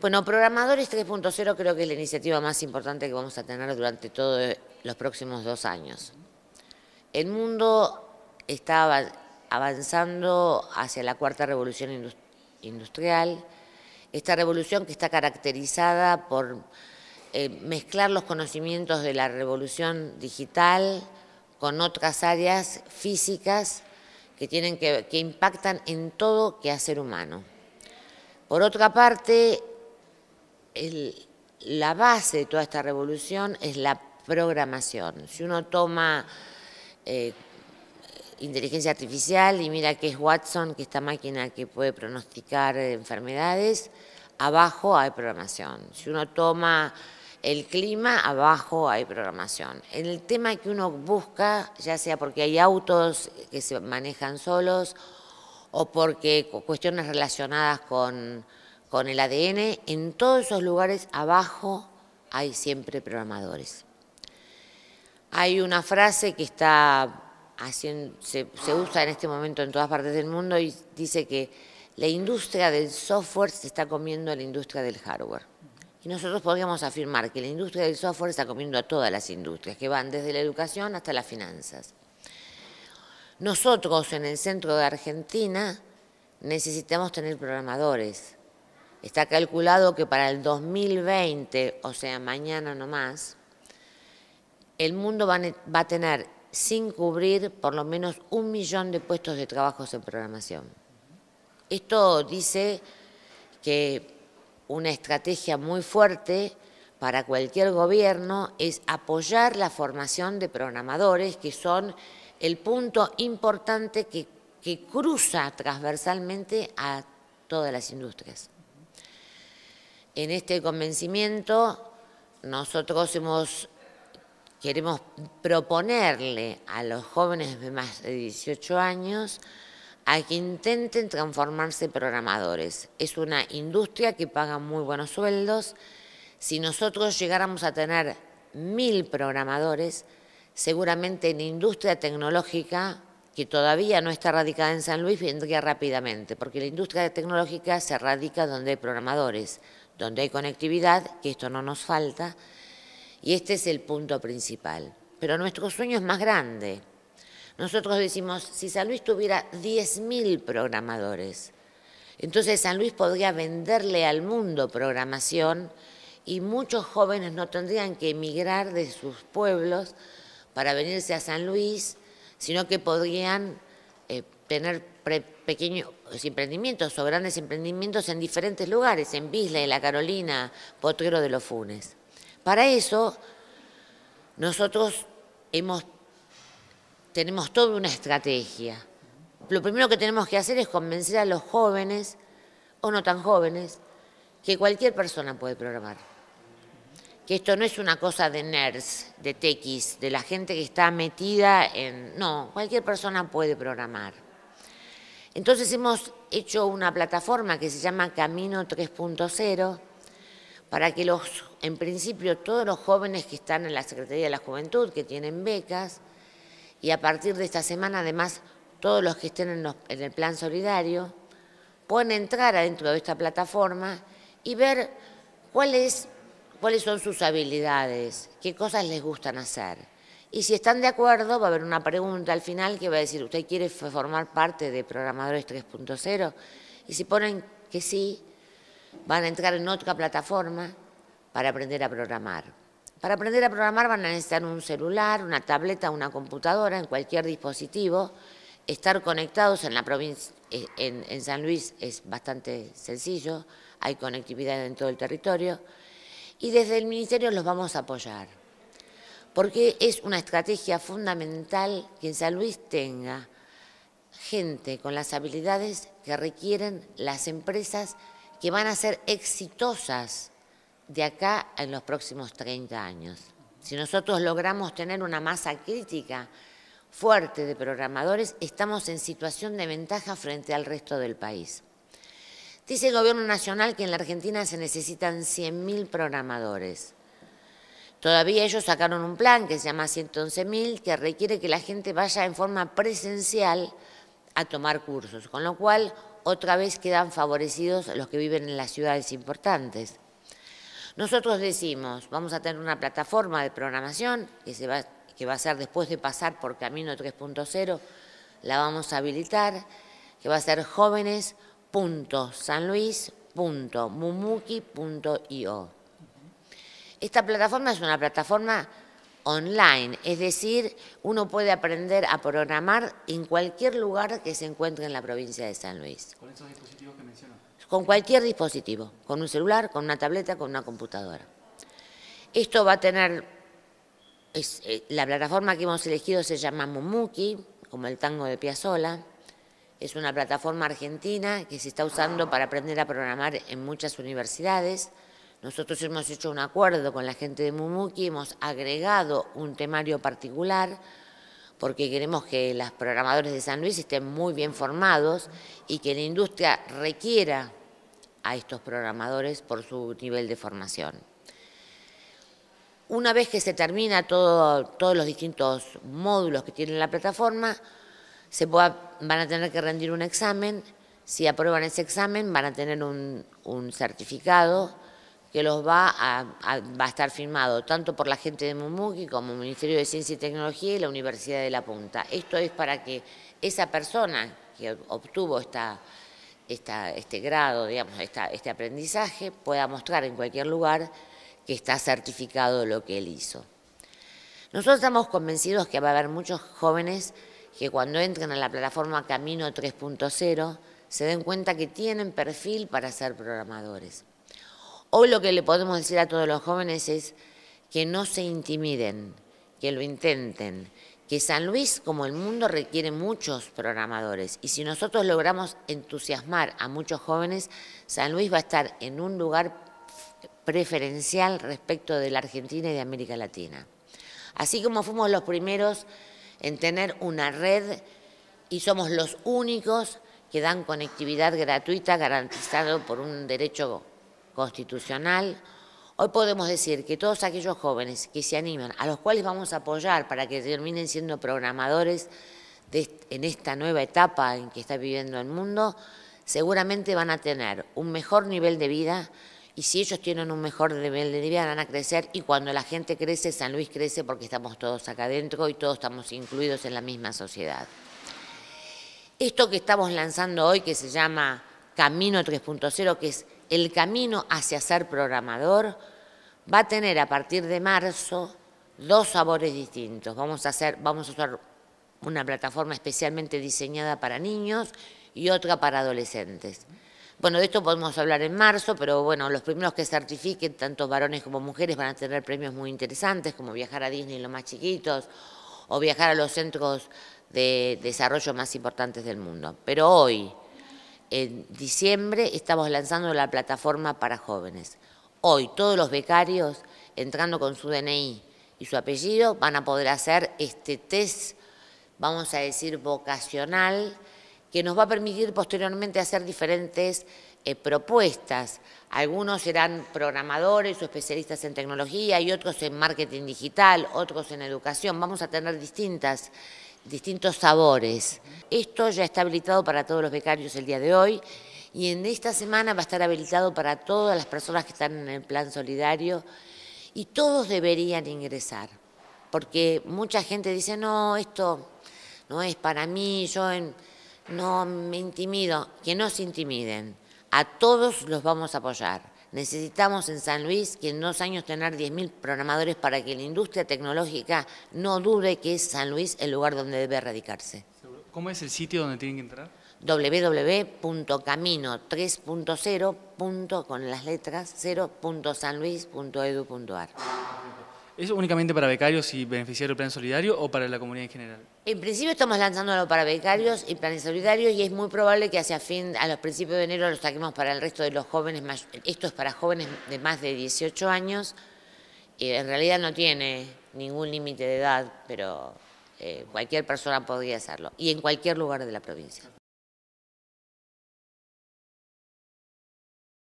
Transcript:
Bueno, Programadores 3.0 creo que es la iniciativa más importante que vamos a tener durante todos los próximos dos años. El mundo está avanzando hacia la cuarta revolución industrial, esta revolución que está caracterizada por eh, mezclar los conocimientos de la revolución digital con otras áreas físicas que, tienen que, impactan en todo que hacer humano. Por otra parte, la base de toda esta revolución es la programación. Si uno toma eh, inteligencia artificial y mira que es Watson, que esta máquina que puede pronosticar enfermedades, abajo hay programación. Si uno toma el clima, abajo hay programación. En el tema que uno busca, ya sea porque hay autos que se manejan solos o porque cuestiones relacionadas con con el ADN, en todos esos lugares abajo hay siempre programadores. Hay una frase que está se, se usa en este momento en todas partes del mundo y dice que la industria del software se está comiendo a la industria del hardware. Y nosotros podríamos afirmar que la industria del software está comiendo a todas las industrias, que van desde la educación hasta las finanzas. Nosotros en el centro de Argentina necesitamos tener programadores, Está calculado que para el 2020, o sea, mañana no más, el mundo va, a tener sin cubrir por lo menos un millón de puestos de trabajo en programación. Esto dice que una estrategia muy fuerte para cualquier gobierno es apoyar la formación de programadores, que son el punto importante que cruza transversalmente a todas las industrias. En este convencimiento nosotros queremos proponerle a los jóvenes de más de 18 años a que intenten transformarse programadores. Es una industria que paga muy buenos sueldos. Si nosotros llegáramos a tener mil programadores, seguramente en industria tecnológica, que todavía no está radicada en San Luis, vendría rápidamente, porque la industria tecnológica se radica donde hay programadores donde hay conectividad, que esto no nos falta, y este es el punto principal. Pero nuestro sueño es más grande. Nosotros decimos, si San Luis tuviera 10.000 programadores, entonces San Luis podría venderle al mundo programación y muchos jóvenes no tendrían que emigrar de sus pueblos para venirse a San Luis, sino que podrían eh, tener pequeños eh, emprendimientos o grandes emprendimientos en diferentes lugares, en Bisla, en La Carolina, Potrero de los Funes. Para eso, nosotros hemos, tenemos toda una estrategia. Lo primero que tenemos que hacer es convencer a los jóvenes, o no tan jóvenes, que cualquier persona puede programar. Que esto no es una cosa de NERS, de techis, de la gente que está metida en... No, cualquier persona puede programar. Entonces hemos hecho una plataforma que se llama Camino 3.0 para que los, en principio, todos los jóvenes que están en la Secretaría de la Juventud, que tienen becas, y a partir de esta semana, además, todos los que estén en, el plan solidario, pueden entrar adentro de esta plataforma y ver cuáles son sus habilidades, qué cosas les gustan hacer. Y si están de acuerdo, va a haber una pregunta al final que va a decir, ¿usted quiere formar parte de Programadores 3.0? Y si ponen que sí, van a entrar en otra plataforma para aprender a programar. Para aprender a programar van a necesitar un celular, una tableta, una computadora, en cualquier dispositivo. Estar conectados en la provincia, eh, en San Luis es bastante sencillo, hay conectividad en todo el territorio. Y desde el Ministerio los vamos a apoyar porque es una estrategia fundamental que en San Luis tenga gente con las habilidades que requieren las empresas que van a ser exitosas de acá en los próximos 30 años. Si nosotros logramos tener una masa crítica fuerte de programadores, estamos en situación de ventaja frente al resto del país. Dice el Gobierno Nacional que en la Argentina se necesitan 100.000 programadores. Todavía ellos sacaron un plan que se llama 111.000, que requiere que la gente vaya en forma presencial a tomar cursos, con lo cual otra vez quedan favorecidos los que viven en las ciudades importantes. Nosotros decimos, vamos a tener una plataforma de programación que, va, que va a ser después de pasar por Camino 3.0, la vamos a habilitar, que va a ser jóvenes.sanluis.mumuki.io. Esta plataforma es una plataforma online, es decir, uno puede aprender a programar en cualquier lugar que se encuentre en la provincia de San Luis. ¿Con esos dispositivos que mencionó? Con cualquier dispositivo, con un celular, con una tableta, con una computadora. Esto va a tener, eh, la plataforma que hemos elegido se llama Mumuki, como el tango de Piazzolla. Es una plataforma argentina que se está usando para aprender a programar en muchas universidades. Nosotros hemos hecho un acuerdo con la gente de Mumuki, hemos agregado un temario particular porque queremos que los programadores de San Luis estén muy bien formados y que la industria requiera a estos programadores por su nivel de formación. Una vez que se termina todos los distintos módulos que tiene la plataforma, van a tener que rendir un examen. Si aprueban ese examen, van a tener un certificado que los va a, estar firmado tanto por la gente de Mumuki como el Ministerio de Ciencia y Tecnología y la Universidad de La Punta. Esto es para que esa persona que obtuvo este grado, digamos, este aprendizaje, pueda mostrar en cualquier lugar que está certificado lo que él hizo. Nosotros estamos convencidos que va a haber muchos jóvenes que cuando entren a la plataforma Camino 3.0 se den cuenta que tienen perfil para ser programadores. Hoy lo que le podemos decir a todos los jóvenes es que no se intimiden, que lo intenten, que San Luis, como el mundo, requiere muchos programadores. Y si nosotros logramos entusiasmar a muchos jóvenes, San Luis va a estar en un lugar preferencial respecto de la Argentina y de América Latina. Así como fuimos los primeros en tener una red y somos los únicos que dan conectividad gratuita garantizado por un derecho constitucional. Hoy podemos decir que todos aquellos jóvenes que se animan, a los cuales vamos a apoyar para que terminen siendo programadores en esta nueva etapa en que está viviendo el mundo, seguramente van a tener un mejor nivel de vida y si ellos tienen un mejor nivel de vida van a crecer y cuando la gente crece, San Luis crece porque estamos todos acá adentro y todos estamos incluidos en la misma sociedad. Esto que estamos lanzando hoy, que se llama Camino 3.0, que es el camino hacia ser programador va a tener a partir de marzo dos sabores distintos. Vamos a, vamos a usar una plataforma especialmente diseñada para niños y otra para adolescentes. Bueno, de esto podemos hablar en marzo, pero bueno, los primeros que certifiquen, tanto varones como mujeres, van a tener premios muy interesantes, como viajar a Disney los más chiquitos o viajar a los centros de desarrollo más importantes del mundo. Pero hoy, en diciembre estamos lanzando la plataforma para jóvenes. Hoy todos los becarios, entrando con su DNI y su apellido, van a poder hacer este test, vamos a decir, vocacional, que nos va a permitir posteriormente hacer diferentes eh, propuestas. Algunos serán programadores o especialistas en tecnología y otros en marketing digital, otros en educación. Vamos a tener distintas distintos sabores. Esto ya está habilitado para todos los becarios el día de hoy y en esta semana va a estar habilitado para todas las personas que están en el plan solidario y todos deberían ingresar, porque mucha gente dice, no, esto no es para mí, yo no me intimido, que no se intimiden, a todos los vamos a apoyar. Necesitamos en San Luis que en dos años tener 10.000 programadores para que la industria tecnológica no dude que es San Luis el lugar donde debe radicarse. ¿Cómo es el sitio donde tienen que entrar? www.camino3.0. las letras 0.sanluis.edu.ar. ¿Es únicamente para becarios y beneficiarios del Plan Solidario o para la comunidad en general? En principio estamos lanzándolo para becarios y planes solidarios y es muy probable que hacia fin, a los principios de enero, lo saquemos para el resto de los jóvenes. Esto es para jóvenes de más de 18 años. Eh, en realidad no tiene ningún límite de edad, pero eh, cualquier persona podría hacerlo y en cualquier lugar de la provincia.